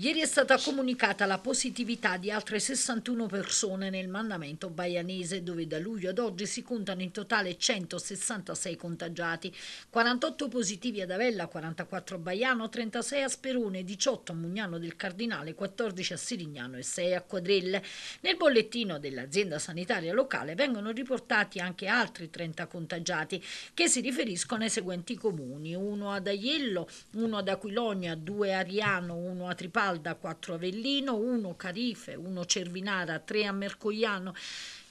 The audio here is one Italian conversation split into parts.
Ieri è stata comunicata la positività di altre 61 persone nel mandamento baianese, dove da luglio ad oggi si contano in totale 166 contagiati, 48 positivi ad Avella, 44 a Baiano, 36 a Sperone, 18 a Mugnano del Cardinale, 14 a Sirignano e 6 a Quadrille. Nel bollettino dell'azienda sanitaria locale vengono riportati anche altri 30 contagiati che si riferiscono ai seguenti comuni, uno ad Aiello, uno ad Aquilonia, due a Riano, uno a Tripoli, Valda, quattro Avellino, 1 Carife, 1 Cervinara, 3 a Mercogliano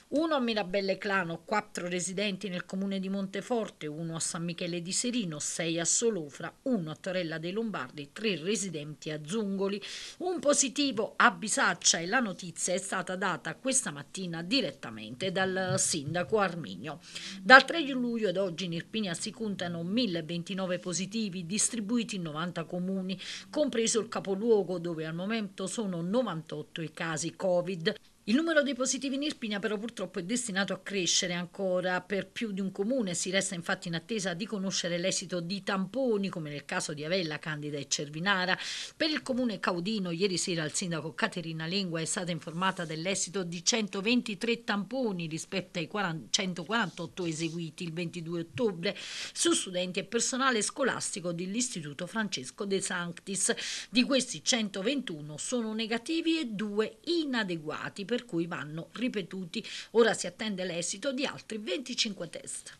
uno a Mirabelle Clano, quattro residenti nel comune di Monteforte, uno a San Michele di Serino, sei a Solofra, uno a Torella dei Lombardi, tre residenti a Zungoli. Un positivo a Bisaccia e la notizia è stata data questa mattina direttamente dal sindaco Arminio. Dal 3 luglio ad oggi in Irpinia si contano 1029 positivi distribuiti in 90 comuni, compreso il capoluogo dove al momento sono 98 i casi Covid. Il numero dei positivi in Irpina però purtroppo è destinato a crescere ancora per più di un comune, si resta infatti in attesa di conoscere l'esito di tamponi come nel caso di Avella, Candida e Cervinara. Per il comune Caudino ieri sera il sindaco Caterina Lengua è stata informata dell'esito di 123 tamponi rispetto ai 40, 148 eseguiti il 22 ottobre su studenti e personale scolastico dell'Istituto Francesco De Sanctis. Di questi 121 sono negativi e due inadeguati per per cui vanno ripetuti. Ora si attende l'esito di altri 25 test.